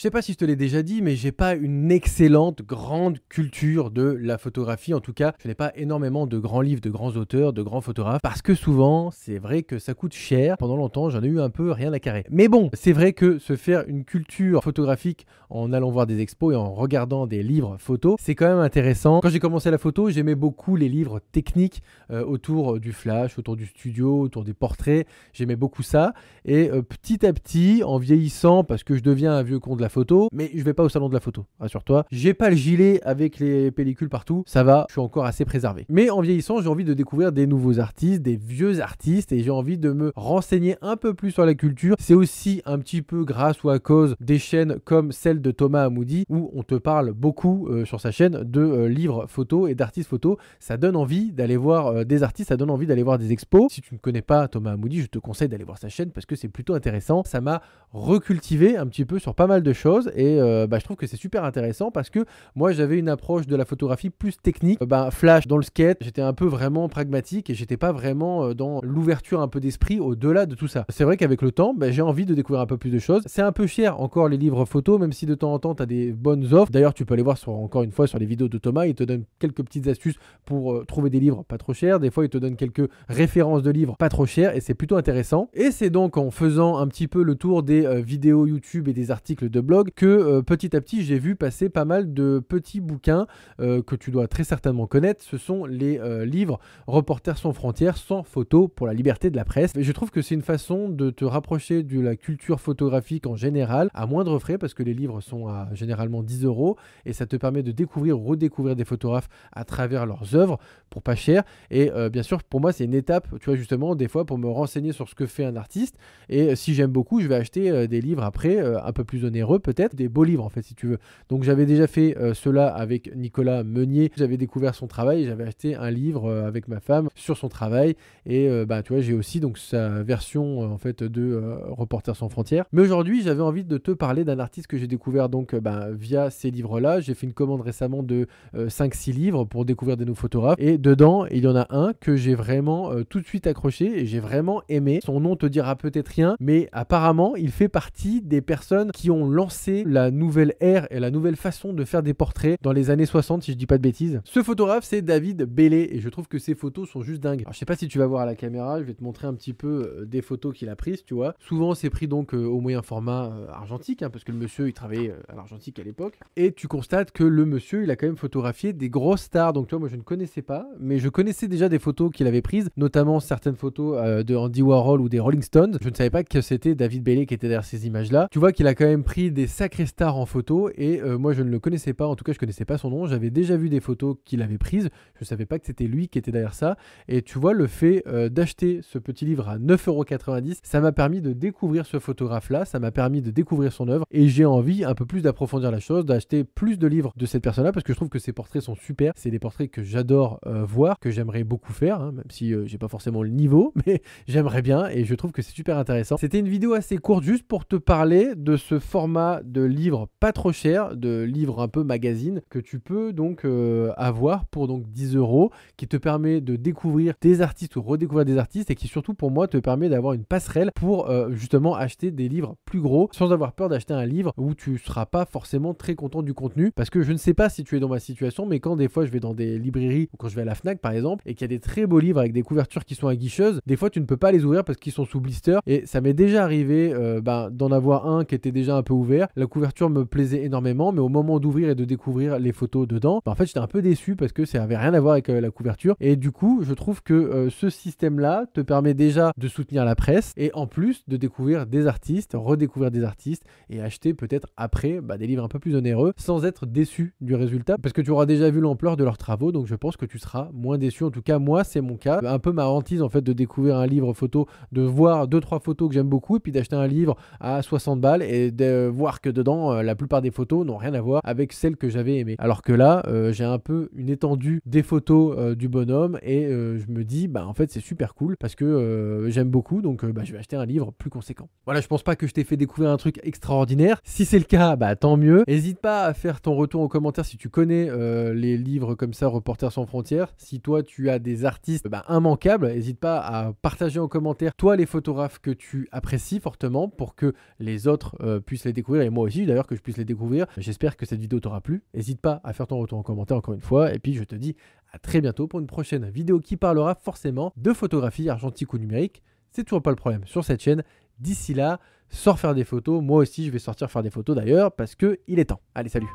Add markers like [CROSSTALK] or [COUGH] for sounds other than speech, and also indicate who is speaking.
Speaker 1: Je sais pas si je te l'ai déjà dit, mais j'ai pas une excellente grande culture de la photographie. En tout cas, je n'ai pas énormément de grands livres, de grands auteurs, de grands photographes, parce que souvent, c'est vrai que ça coûte cher. Pendant longtemps, j'en ai eu un peu rien à carrer. Mais bon, c'est vrai que se faire une culture photographique en allant voir des expos et en regardant des livres photos, c'est quand même intéressant. Quand j'ai commencé la photo, j'aimais beaucoup les livres techniques euh, autour euh, du flash, autour du studio, autour des portraits. J'aimais beaucoup ça. Et euh, petit à petit, en vieillissant, parce que je deviens un vieux con de la photo, mais je vais pas au salon de la photo, rassure-toi. J'ai pas le gilet avec les pellicules partout, ça va, je suis encore assez préservé. Mais en vieillissant, j'ai envie de découvrir des nouveaux artistes, des vieux artistes, et j'ai envie de me renseigner un peu plus sur la culture. C'est aussi un petit peu grâce ou à cause des chaînes comme celle de Thomas Amoudi, où on te parle beaucoup euh, sur sa chaîne de euh, livres photos et d'artistes photos. Ça donne envie d'aller voir euh, des artistes, ça donne envie d'aller voir des expos. Si tu ne connais pas Thomas Amoudi, je te conseille d'aller voir sa chaîne parce que c'est plutôt intéressant. Ça m'a recultivé un petit peu sur pas mal de choses Et euh, bah, je trouve que c'est super intéressant parce que moi, j'avais une approche de la photographie plus technique. ben flash dans le skate, j'étais un peu vraiment pragmatique et j'étais pas vraiment euh, dans l'ouverture un peu d'esprit au-delà de tout ça. C'est vrai qu'avec le temps, bah, j'ai envie de découvrir un peu plus de choses. C'est un peu cher encore les livres photo, même si de temps en temps, tu as des bonnes offres. D'ailleurs, tu peux aller voir encore une fois sur les vidéos de Thomas. Il te donne quelques petites astuces pour trouver des livres pas trop chers. Des fois, il te donne quelques références de livres pas trop chers et c'est plutôt intéressant. Et c'est donc en faisant un petit peu le tour des vidéos YouTube et des articles de que euh, petit à petit j'ai vu passer pas mal de petits bouquins euh, que tu dois très certainement connaître. Ce sont les euh, livres Reporters sans frontières, sans photo pour la liberté de la presse. je trouve que c'est une façon de te rapprocher de la culture photographique en général à moindre frais parce que les livres sont généralement 10 euros et ça te permet de découvrir ou redécouvrir des photographes à travers leurs œuvres pour pas cher. Et bien sûr, pour moi, c'est une étape, tu vois, justement, des fois pour me renseigner sur ce que fait un artiste. Et si j'aime beaucoup, je vais acheter des livres après un peu plus onéreux peut-être, des beaux livres en fait si tu veux. Donc j'avais déjà fait euh, cela avec Nicolas Meunier, j'avais découvert son travail, j'avais acheté un livre euh, avec ma femme sur son travail et ben, bah tu vois j'ai aussi donc sa version en fait de Reporters sans frontières. Mais aujourd'hui j'avais envie de te parler d'un artiste que j'ai découvert donc bah, via ces livres là. J'ai fait une commande récemment de 5-6 livres pour découvrir des nouveaux photographes et dedans il y en a un que j'ai vraiment tout de suite accroché et j'ai vraiment aimé. Son nom te dira peut-être rien mais apparemment il fait partie des personnes qui ont lancé c'est la nouvelle ère et la nouvelle façon de faire des portraits dans les années 60, si je dis pas de bêtises. Ce photographe, c'est David Bellé, et je trouve que ses photos sont juste dingues. Alors, je sais pas si tu vas voir à la caméra, je vais te montrer un petit peu euh, des photos qu'il a prises, tu vois. Souvent, c'est pris donc euh, au moyen format euh, argentique, hein, parce que le monsieur, il travaillait à l'argentique à l'époque. Et tu constates que le monsieur, il a quand même photographié des grosses stars. Donc, toi, moi, je ne connaissais pas, mais je connaissais déjà des photos qu'il avait prises, notamment certaines photos de Andy Warhol ou des Rolling Stones. Je ne savais pas que c'était David Bellet qui était derrière ces images-là. Tu vois qu'il a quand même pris des sacrées stars en photo et euh, moi je ne le connaissais pas, en tout cas je connaissais pas son nom, j'avais déjà vu des photos qu'il avait prises, je ne savais pas que c'était lui qui était derrière ça et tu vois le fait euh, d'acheter ce petit livre à 9,90€, ça m'a permis de découvrir ce photographe là, ça m'a permis de découvrir son œuvre et j'ai envie un peu plus d'approfondir la chose, d'acheter plus de livres de cette personne là parce que je trouve que ses portraits sont super, c'est des portraits que j'adore euh, voir, que j'aimerais beaucoup faire, hein, même si j'ai pas forcément le niveau, [LAUGHS] mais j'aimerais bien et je trouve que c'est super intéressant. C'était une vidéo assez courte juste pour te parler de ce format de livres pas trop chers de livres un peu magazine, que tu peux donc euh, avoir pour donc 10 euros, qui te permet de découvrir des artistes ou redécouvrir des artistes et qui surtout pour moi te permet d'avoir une passerelle pour euh, justement acheter des livres plus gros sans avoir peur d'acheter un livre où tu seras pas forcément très content du contenu parce que je ne sais pas si tu es dans ma situation mais quand des fois je vais dans des librairies ou quand je vais à la Fnac par exemple et qu'il y a des très beaux livres avec des couvertures qui sont aguicheuses, des fois tu ne peux pas les ouvrir parce qu'ils sont sous blister et ça m'est déjà arrivé euh, ben, d'en avoir un qui était déjà un peu ouvert la couverture me plaisait énormément, mais au moment d'ouvrir et de découvrir les photos dedans, bah, en fait j'étais un peu déçu parce que ça avait rien à voir avec euh, la couverture. Et du coup, je trouve que euh, ce système-là te permet déjà de soutenir la presse et en plus de découvrir des artistes, redécouvrir des artistes et acheter peut-être après bah, des livres un peu plus onéreux sans être déçu du résultat parce que tu auras déjà vu l'ampleur de leurs travaux. Donc je pense que tu seras moins déçu. En tout cas, moi c'est mon cas. Un peu ma hantise en fait de découvrir un livre photo, de voir deux trois photos que j'aime beaucoup et puis d'acheter un livre à 60 balles et de euh, que dedans, euh, la plupart des photos n'ont rien à voir avec celles que j'avais aimé Alors que là, euh, j'ai un peu une étendue des photos euh, du bonhomme et je me dis, bah en fait, c'est super cool parce que j'aime beaucoup, donc bah, je vais acheter un livre plus conséquent. Voilà, je pense pas que je t'ai fait découvrir un truc extraordinaire. Si c'est le cas, bah tant mieux. N'hésite pas à faire ton retour en commentaire si tu connais les livres comme ça, Reporters sans frontières. Si toi tu as des artistes bah, immanquables, n'hésite pas à partager en commentaire toi les photographes que tu apprécies fortement pour que les autres puissent les découvrir et moi aussi d'ailleurs que je puisse les découvrir. J'espère que cette vidéo t'aura plu. N'hésite pas à faire ton retour en commentaire encore une fois et puis je te dis à très bientôt pour une prochaine vidéo qui parlera forcément de photographie argentique ou numérique. C'est toujours pas le problème sur cette chaîne. D'ici là, sors faire des photos. Moi aussi, je vais sortir faire des photos d'ailleurs parce que il est temps. Allez, salut